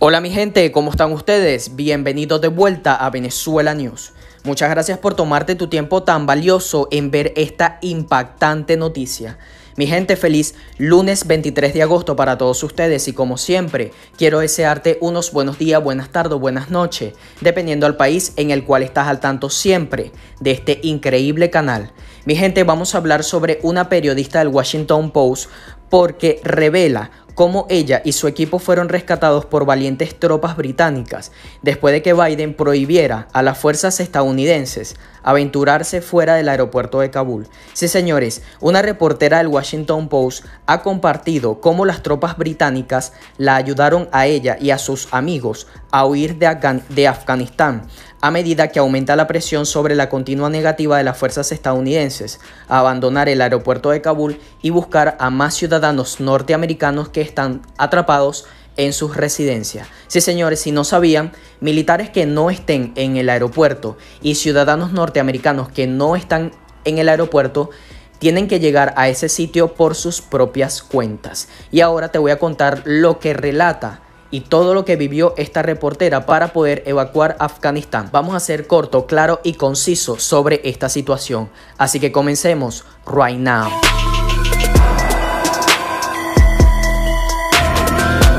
Hola mi gente, ¿cómo están ustedes? Bienvenidos de vuelta a Venezuela News. Muchas gracias por tomarte tu tiempo tan valioso en ver esta impactante noticia. Mi gente, feliz lunes 23 de agosto para todos ustedes y como siempre, quiero desearte unos buenos días, buenas tardes, buenas noches, dependiendo al país en el cual estás al tanto siempre de este increíble canal. Mi gente, vamos a hablar sobre una periodista del Washington Post porque revela cómo ella y su equipo fueron rescatados por valientes tropas británicas después de que Biden prohibiera a las fuerzas estadounidenses aventurarse fuera del aeropuerto de Kabul. Sí, señores, una reportera del Washington Post ha compartido cómo las tropas británicas la ayudaron a ella y a sus amigos a huir de, de Afganistán a medida que aumenta la presión sobre la continua negativa de las fuerzas estadounidenses a abandonar el aeropuerto de Kabul y buscar a más ciudadanos norteamericanos que están atrapados en sus residencias. Sí, señores, si no sabían, militares que no estén en el aeropuerto y ciudadanos norteamericanos que no están en el aeropuerto tienen que llegar a ese sitio por sus propias cuentas. Y ahora te voy a contar lo que relata y todo lo que vivió esta reportera para poder evacuar Afganistán. Vamos a ser corto, claro y conciso sobre esta situación. Así que comencemos right now.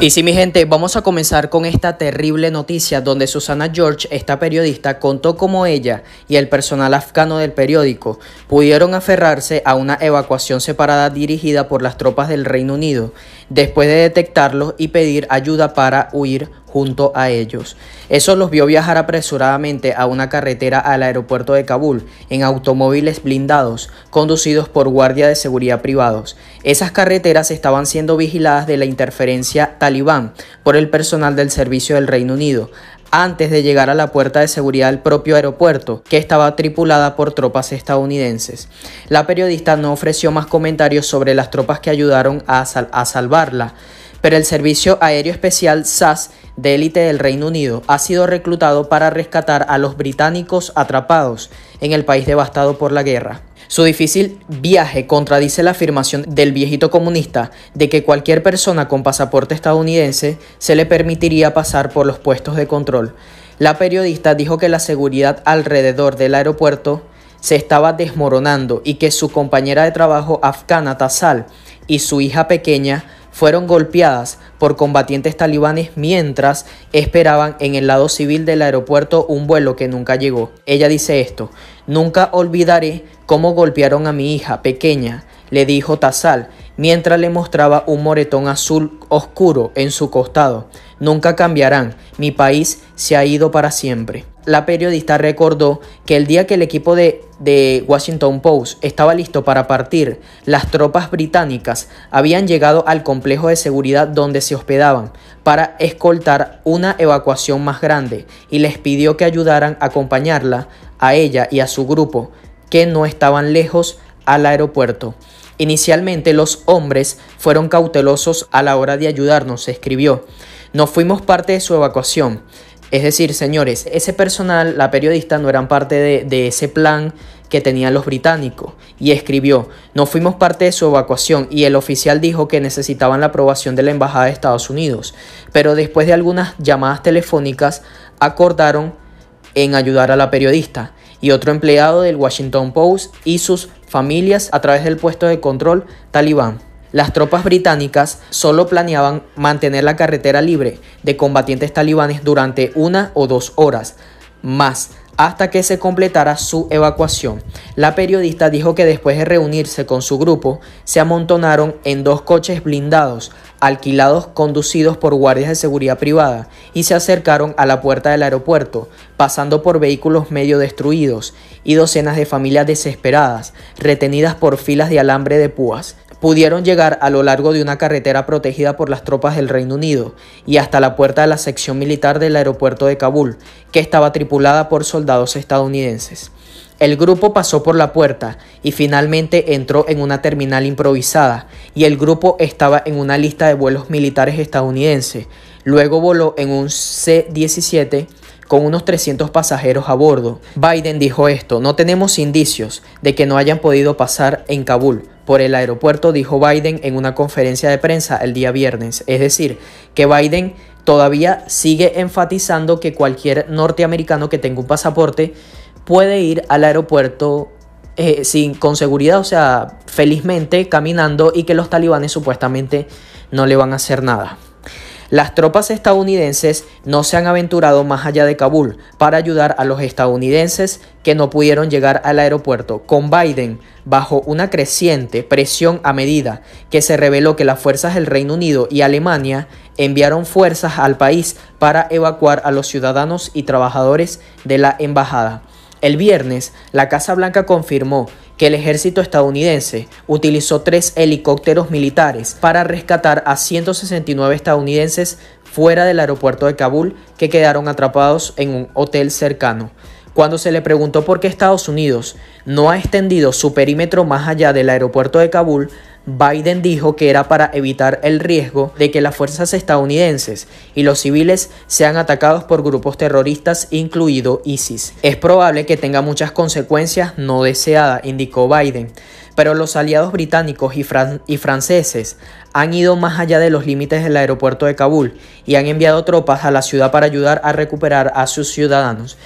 Y sí, mi gente, vamos a comenzar con esta terrible noticia donde Susana George, esta periodista, contó cómo ella y el personal afgano del periódico pudieron aferrarse a una evacuación separada dirigida por las tropas del Reino Unido después de detectarlos y pedir ayuda para huir junto a ellos. Eso los vio viajar apresuradamente a una carretera al aeropuerto de Kabul en automóviles blindados conducidos por guardia de seguridad privados. Esas carreteras estaban siendo vigiladas de la interferencia talibán por el personal del servicio del Reino Unido, antes de llegar a la puerta de seguridad del propio aeropuerto, que estaba tripulada por tropas estadounidenses. La periodista no ofreció más comentarios sobre las tropas que ayudaron a, salvarla, pero el Servicio Aéreo Especial SAS de élite del Reino Unido ha sido reclutado para rescatar a los británicos atrapados en el país devastado por la guerra. Su difícil viaje contradice la afirmación del viejito comunista de que cualquier persona con pasaporte estadounidense se le permitiría pasar por los puestos de control. La periodista dijo que la seguridad alrededor del aeropuerto se estaba desmoronando y que su compañera de trabajo afgana Tazal y su hija pequeña fueron golpeadas por combatientes talibanes mientras esperaban en el lado civil del aeropuerto un vuelo que nunca llegó. Ella dice esto, nunca olvidaré cómo golpearon a mi hija pequeña, le dijo Tazal, mientras le mostraba un moretón azul oscuro en su costado. Nunca cambiarán, mi país se ha ido para siempre. La periodista recordó que el día que el equipo de, de Washington Post estaba listo para partir, las tropas británicas habían llegado al complejo de seguridad donde se hospedaban para escoltar una evacuación más grande y les pidió que ayudaran a acompañarla a ella y a su grupo que no estaban lejos al aeropuerto. Inicialmente los hombres fueron cautelosos a la hora de ayudarnos, escribió. No fuimos parte de su evacuación. Es decir, señores, ese personal, la periodista, no eran parte de ese plan que tenían los británicos y escribió, no fuimos parte de su evacuación y el oficial dijo que necesitaban la aprobación de la Embajada de Estados Unidos, pero después de algunas llamadas telefónicas acordaron en ayudar a la periodista y otro empleado del Washington Post y sus familias a través del puesto de control talibán. Las tropas británicas solo planeaban mantener la carretera libre de combatientes talibanes durante una o dos horas, más hasta que se completara su evacuación. La periodista dijo que después de reunirse con su grupo, se amontonaron en dos coches blindados, alquilados conducidos por guardias de seguridad privada, y se acercaron a la puerta del aeropuerto, pasando por vehículos medio destruidos y docenas de familias desesperadas, retenidas por filas de alambre de púas pudieron llegar a lo largo de una carretera protegida por las tropas del Reino Unido y hasta la puerta de la sección militar del aeropuerto de Kabul, que estaba tripulada por soldados estadounidenses. El grupo pasó por la puerta y finalmente entró en una terminal improvisada y el grupo estaba en una lista de vuelos militares estadounidenses. Luego voló en un C-17 con unos 300 pasajeros a bordo. Biden dijo esto, no tenemos indicios de que no hayan podido pasar en Kabul, por el aeropuerto, dijo Biden en una conferencia de prensa el día viernes. Es decir, que Biden todavía sigue enfatizando que cualquier norteamericano que tenga un pasaporte puede ir al aeropuerto eh, sin, con seguridad, o sea, felizmente caminando y que los talibanes supuestamente no le van a hacer nada. Las tropas estadounidenses no se han aventurado más allá de Kabul para ayudar a los estadounidenses que no pudieron llegar al aeropuerto, con Biden bajo una creciente presión a medida que se reveló que las fuerzas del Reino Unido y Alemania enviaron fuerzas al país para evacuar a los ciudadanos y trabajadores de la embajada. El viernes, la Casa Blanca confirmó que el ejército estadounidense utilizó tres helicópteros militares para rescatar a 169 estadounidenses fuera del aeropuerto de Kabul que quedaron atrapados en un hotel cercano. Cuando se le preguntó por qué Estados Unidos no ha extendido su perímetro más allá del aeropuerto de Kabul, Biden dijo que era para evitar el riesgo de que las fuerzas estadounidenses y los civiles sean atacados por grupos terroristas, incluido ISIS. Es probable que tenga muchas consecuencias no deseadas, indicó Biden, pero los aliados británicos y, franceses han ido más allá de los límites del aeropuerto de Kabul y han enviado tropas a la ciudad para ayudar a recuperar a sus ciudadanos.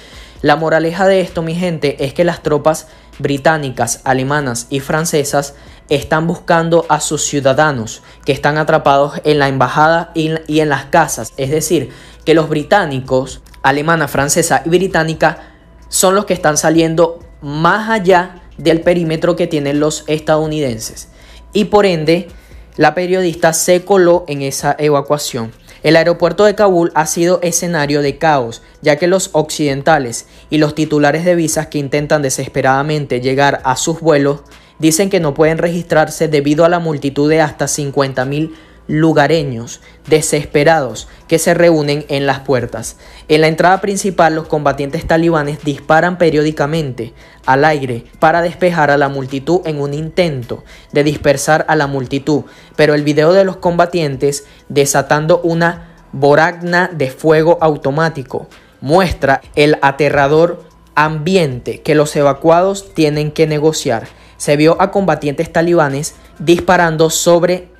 La moraleja de esto, mi gente, es que las tropas británicas, alemanas y francesas están buscando a sus ciudadanos que están atrapados en la embajada y en las casas. Es decir, que los británicos, alemana, francesa y británica, son los que están saliendo más allá del perímetro que tienen los estadounidenses. Y por ende, la periodista se coló en esa evacuación. El aeropuerto de Kabul ha sido escenario de caos, ya que los occidentales y los titulares de visas que intentan desesperadamente llegar a sus vuelos dicen que no pueden registrarse debido a la multitud de hasta 50.000 lugareños desesperados que se reúnen en las puertas. En la entrada principal los combatientes talibanes disparan periódicamente al aire para despejar a la multitud en un intento de dispersar a la multitud, pero el video de los combatientes desatando una boragna de fuego automático muestra el aterrador ambiente que los evacuados tienen que negociar. Se vio a combatientes talibanes disparando sobre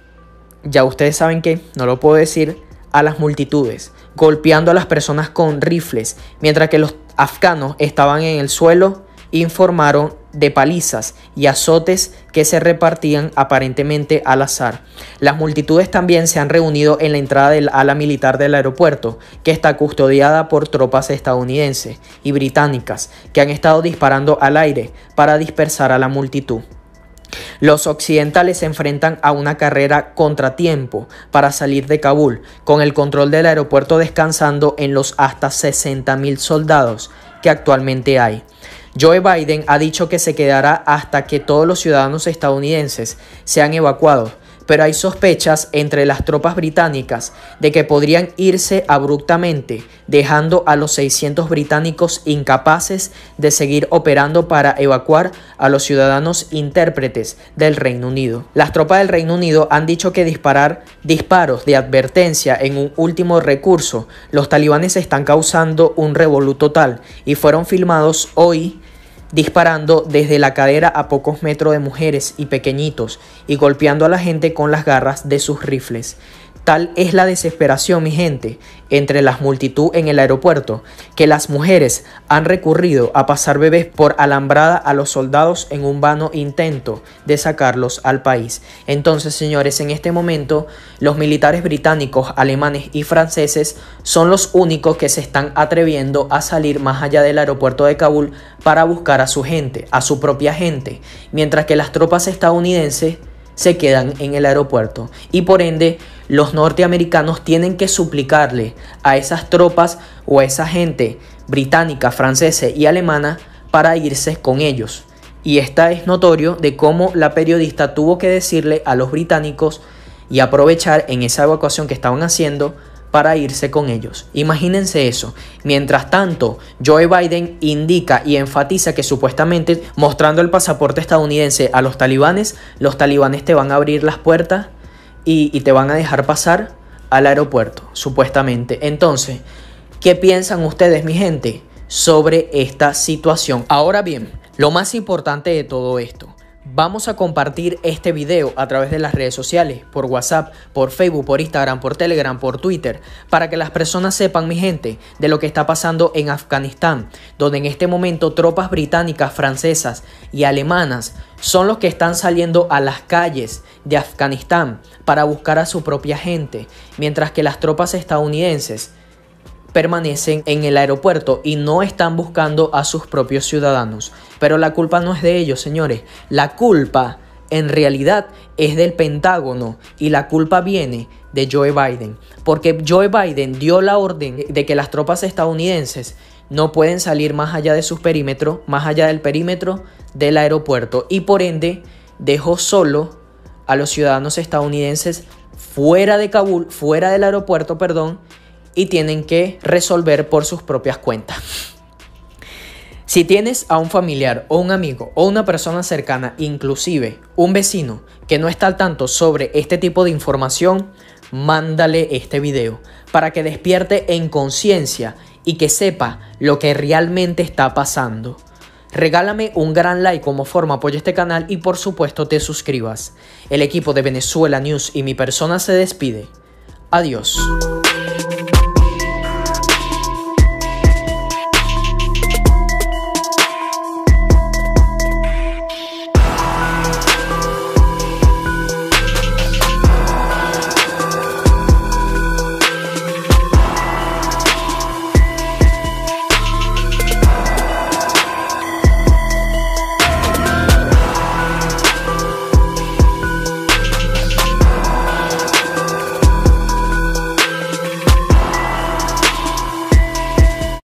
ya ustedes saben que, no lo puedo decir, a las multitudes, golpeando a las personas con rifles, mientras que los afganos estaban en el suelo, informaron de palizas y azotes que se repartían aparentemente al azar. Las multitudes también se han reunido en la entrada del ala militar del aeropuerto, que está custodiada por tropas estadounidenses y británicas, que han estado disparando al aire para dispersar a la multitud. Los occidentales se enfrentan a una carrera contratiempo para salir de Kabul, con el control del aeropuerto descansando en los hasta 60.000 soldados que actualmente hay. Joe Biden ha dicho que se quedará hasta que todos los ciudadanos estadounidenses sean evacuados pero hay sospechas entre las tropas británicas de que podrían irse abruptamente, dejando a los 600 británicos incapaces de seguir operando para evacuar a los ciudadanos intérpretes del Reino Unido. Las tropas del Reino Unido han dicho que disparar disparos de advertencia en un último recurso, los talibanes están causando un revoluto total y fueron filmados hoy disparando desde la cadera a pocos metros de mujeres y pequeñitos y golpeando a la gente con las garras de sus rifles. Tal es la desesperación, mi gente, entre las multitud en el aeropuerto, que las mujeres han recurrido a pasar bebés por alambrada a los soldados en un vano intento de sacarlos al país. Entonces, señores, en este momento los militares británicos, alemanes y franceses son los únicos que se están atreviendo a salir más allá del aeropuerto de Kabul para buscar a su gente, a su propia gente, mientras que las tropas estadounidenses se quedan en el aeropuerto y por ende los norteamericanos tienen que suplicarle a esas tropas o a esa gente británica, francesa y alemana para irse con ellos. Y esta es notorio de cómo la periodista tuvo que decirle a los británicos y aprovechar en esa evacuación que estaban haciendo para irse con ellos. Imagínense eso. Mientras tanto, Joe Biden indica y enfatiza que supuestamente mostrando el pasaporte estadounidense a los talibanes, los talibanes te van a abrir las puertas y, te van a dejar pasar al aeropuerto, supuestamente. Entonces, ¿qué piensan ustedes, mi gente, sobre esta situación? Ahora bien, lo más importante de todo esto, Vamos a compartir este video a través de las redes sociales, por WhatsApp, por Facebook, por Instagram, por Telegram, por Twitter, para que las personas sepan, mi gente, de lo que está pasando en Afganistán, donde en este momento tropas británicas, francesas y alemanas son los que están saliendo a las calles de Afganistán para buscar a su propia gente, mientras que las tropas estadounidenses permanecen en el aeropuerto y no están buscando a sus propios ciudadanos. Pero la culpa no es de ellos, señores. La culpa en realidad es del Pentágono y la culpa viene de Joe Biden. Porque Joe Biden dio la orden de que las tropas estadounidenses no pueden salir más allá de sus perímetros, más allá del perímetro del aeropuerto. Y por ende dejó solo a los ciudadanos estadounidenses fuera de Kabul, fuera del aeropuerto, perdón, y tienen que resolver por sus propias cuentas. Si tienes a un familiar o un amigo o una persona cercana, inclusive un vecino, que no está al tanto sobre este tipo de información, mándale este video para que despierte en conciencia y que sepa lo que realmente está pasando. Regálame un gran like como forma apoyo este canal y por supuesto te suscribas. El equipo de Venezuela News y mi persona se despide. Adiós.